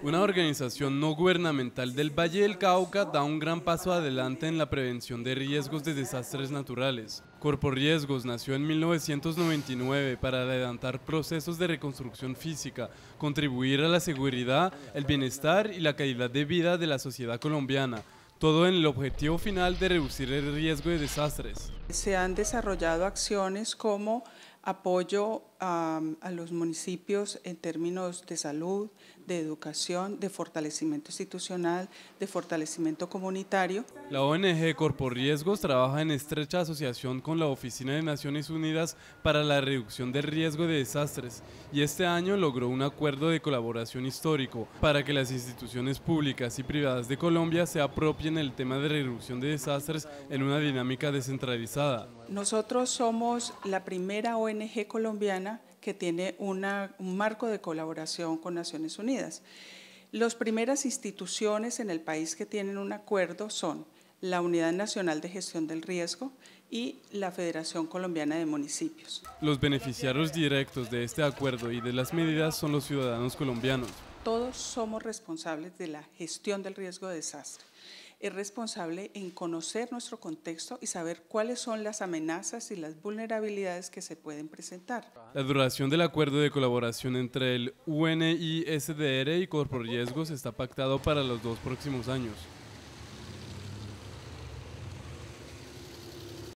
Una organización no gubernamental del Valle del Cauca da un gran paso adelante en la prevención de riesgos de desastres naturales. Corpo Riesgos nació en 1999 para adelantar procesos de reconstrucción física, contribuir a la seguridad, el bienestar y la calidad de vida de la sociedad colombiana, todo en el objetivo final de reducir el riesgo de desastres. Se han desarrollado acciones como apoyo a, los municipios en términos de salud, de educación, de fortalecimiento institucional, de fortalecimiento comunitario. La ONG Corpo Riesgos trabaja en estrecha asociación con la Oficina de Naciones Unidas para la reducción del riesgo de desastres y este año logró un acuerdo de colaboración histórico para que las instituciones públicas y privadas de Colombia se apropien el tema de reducción de desastres en una dinámica descentralizada. Nosotros somos la primera ONG colombiana que tiene un marco de colaboración con Naciones Unidas. Las primeras instituciones en el país que tienen un acuerdo son la Unidad Nacional de Gestión del Riesgo y la Federación Colombiana de Municipios. Los beneficiarios directos de este acuerdo y de las medidas son los ciudadanos colombianos, todos somos responsables de la gestión del riesgo de desastre. Es responsable en conocer nuestro contexto y saber cuáles son las amenazas y las vulnerabilidades que se pueden presentar. La duración del acuerdo de colaboración entre el UNISDR y Riesgos está pactado para los dos próximos años.